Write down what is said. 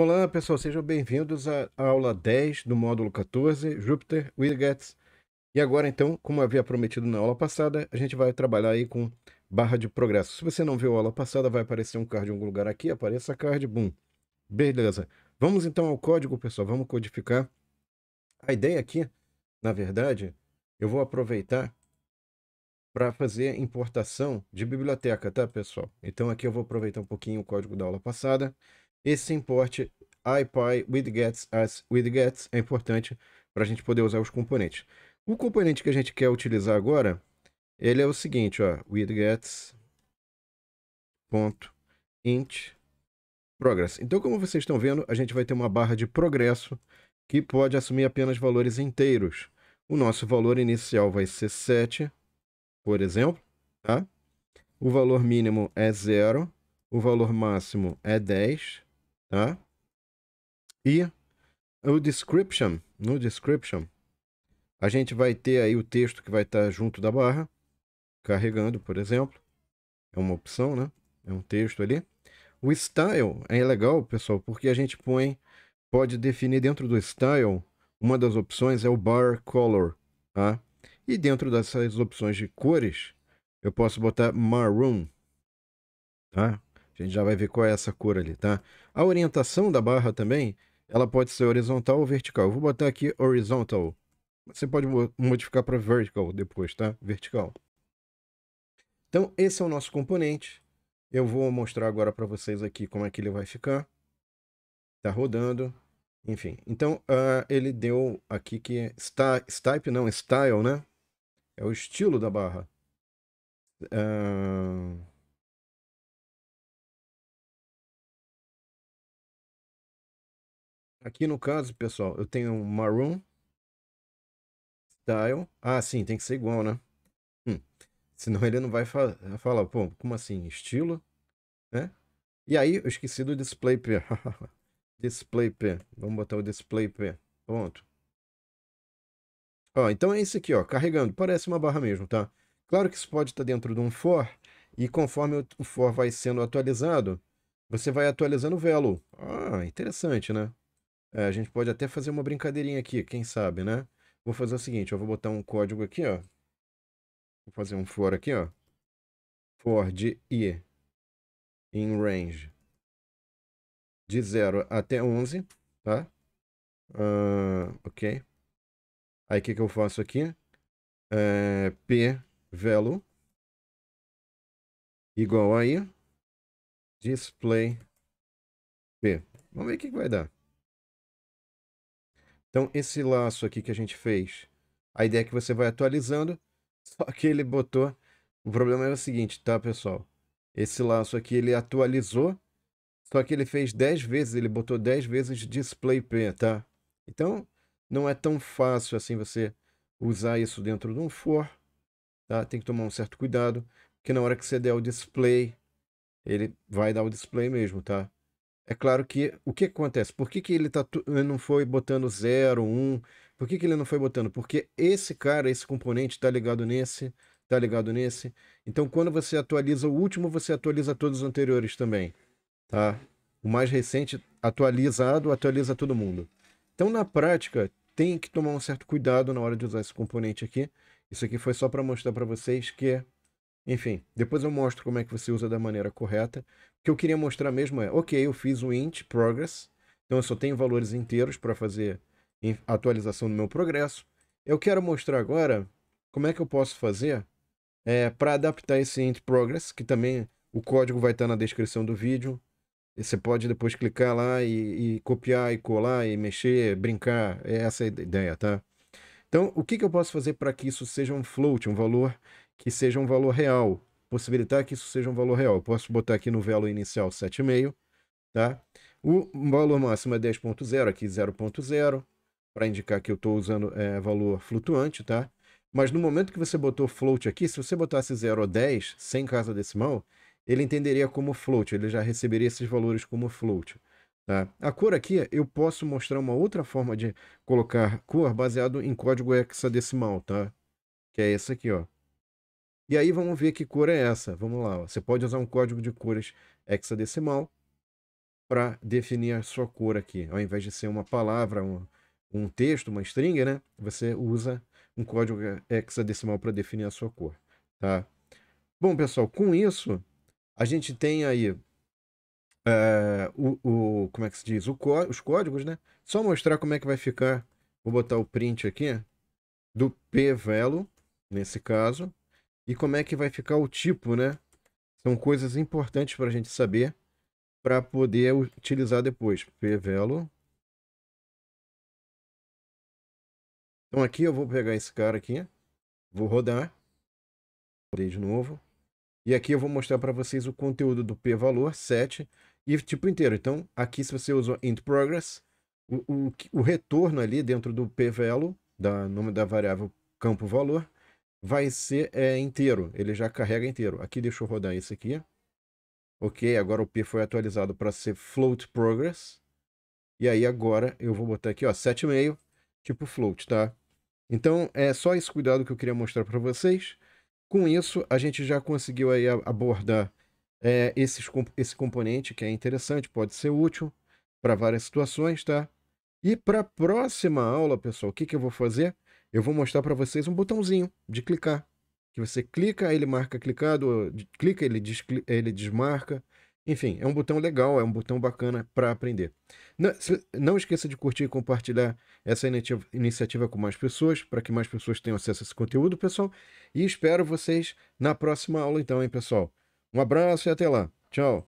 Olá, pessoal, sejam bem-vindos à aula 10 do módulo 14, Júpiter Widgets. E agora, então, como havia prometido na aula passada, a gente vai trabalhar aí com barra de progresso. Se você não viu a aula passada, vai aparecer um card em algum lugar aqui, apareça card, boom. Beleza. Vamos então ao código, pessoal, vamos codificar. A ideia aqui, na verdade, eu vou aproveitar para fazer importação de biblioteca, tá, pessoal? Então aqui eu vou aproveitar um pouquinho o código da aula passada esse importe IPy with gets as with gets é importante para a gente poder usar os componentes. O componente que a gente quer utilizar agora, ele é o seguinte, ó, with gets ponto int progress. Então, como vocês estão vendo, a gente vai ter uma barra de progresso que pode assumir apenas valores inteiros. O nosso valor inicial vai ser 7, por exemplo, tá? O valor mínimo é 0, o valor máximo é 10, tá? E o description, no description, a gente vai ter aí o texto que vai estar tá junto da barra, carregando, por exemplo. É uma opção, né? É um texto ali. O style é legal, pessoal, porque a gente põe, pode definir dentro do style, uma das opções é o bar color, tá? E dentro dessas opções de cores, eu posso botar maroon, tá? A gente já vai ver qual é essa cor ali, tá? A orientação da barra também, ela pode ser horizontal ou vertical. Eu vou botar aqui horizontal. Você pode modificar para vertical depois, tá? Vertical. Então, esse é o nosso componente. Eu vou mostrar agora para vocês aqui como é que ele vai ficar. Tá rodando. Enfim, então uh, ele deu aqui que é style não, style, né? É o estilo da barra. Uh, Aqui no caso, pessoal, eu tenho um Maroon Style. Ah, sim, tem que ser igual, né? Hum. Senão ele não vai fa falar, pô, como assim? Estilo? Né? E aí, eu esqueci do display P. display P. Vamos botar o display P. Pronto. Ó, então é isso aqui, ó, carregando. Parece uma barra mesmo, tá? Claro que isso pode estar tá dentro de um for, e conforme o for vai sendo atualizado, você vai atualizando o velo. Ah, interessante, né? É, a gente pode até fazer uma brincadeirinha aqui, quem sabe, né? Vou fazer o seguinte, eu vou botar um código aqui, ó. Vou fazer um for aqui, ó. For de i in range de 0 até 11, tá? Uh, ok. Aí o que, que eu faço aqui? É, P velo igual aí display P. Vamos ver o que, que vai dar. Então, esse laço aqui que a gente fez, a ideia é que você vai atualizando, só que ele botou... O problema é o seguinte, tá, pessoal? Esse laço aqui, ele atualizou, só que ele fez 10 vezes, ele botou 10 vezes display P, tá? Então, não é tão fácil assim você usar isso dentro de um for, tá? Tem que tomar um certo cuidado, porque na hora que você der o display, ele vai dar o display mesmo, tá? É claro que o que acontece? Por que, que ele, tá, não foi botando 0, 1? Um? Por que, que ele não foi botando? Porque esse cara, esse componente, está ligado nesse, está ligado nesse. Então, quando você atualiza o último, você atualiza todos os anteriores também. Tá? O mais recente, atualizado, atualiza todo mundo. Então, na prática, tem que tomar um certo cuidado na hora de usar esse componente aqui. Isso aqui foi só para mostrar para vocês que é enfim, depois eu mostro como é que você usa da maneira correta. O que eu queria mostrar mesmo é, ok, eu fiz o int progress, então eu só tenho valores inteiros para fazer atualização do meu progresso. Eu quero mostrar agora como é que eu posso fazer é, para adaptar esse int progress, que também o código vai estar tá na descrição do vídeo. E você pode depois clicar lá e, e, copiar e colar e mexer, brincar. É essa a ideia, tá? Então, o que, que eu posso fazer para que isso seja um float, um valor que seja um valor real. Possibilitar que isso seja um valor real. Eu posso botar aqui no velo inicial 7,5, tá? O valor máximo é 10.0, aqui 0.0, para indicar que eu estou usando é, valor flutuante, tá? Mas no momento que você botou float aqui, se você botasse 0 ou 10, sem casa decimal, ele entenderia como float, ele já receberia esses valores como float. Tá? A cor aqui, eu posso mostrar uma outra forma de colocar cor baseado em código hexadecimal, tá? Que é esse aqui, ó. E aí vamos ver que cor é essa. Vamos lá. Ó. Você pode usar um código de cores hexadecimal para definir a sua cor aqui. Ao invés de ser uma palavra, um, um texto, uma string, né? Você usa um código hexadecimal para definir a sua cor, tá? Bom, pessoal, com isso, a gente tem aí é, o, o, como é que se diz? os códigos, né? Só mostrar como é que vai ficar. Vou botar o print aqui do pvelo, nesse caso e como é que vai ficar o tipo, né? São coisas importantes para a gente saber para poder utilizar depois. Pvelo. Então aqui eu vou pegar esse cara aqui, vou rodar, rodei de novo. E aqui eu vou mostrar para vocês o conteúdo do p-valor e tipo inteiro. Então aqui se você usa int progress, o, o, o retorno ali dentro do p-value, da, da variável campo valor, vai ser é, inteiro, ele já carrega inteiro. Aqui deixa eu rodar esse aqui. Ok, agora o P foi atualizado para ser float progress. E aí agora eu vou botar aqui, ó, 7,5, tipo float, tá? Então é só esse cuidado que eu queria mostrar para vocês. Com isso, a gente já conseguiu aí abordar é, esses, esse componente que é interessante, pode ser útil para várias situações, tá? E para a próxima aula, pessoal, o que, que eu vou fazer? eu vou mostrar para vocês um botãozinho de clicar. Que você clica, ele marca clicado, clica, ele, ele desmarca. Enfim, é um botão legal, é um botão bacana para aprender. Não, não, esqueça de curtir e compartilhar essa iniciativa com mais pessoas, para que mais pessoas tenham acesso a esse conteúdo, pessoal. E espero vocês na próxima aula, então, hein, pessoal. Um abraço e até lá. Tchau.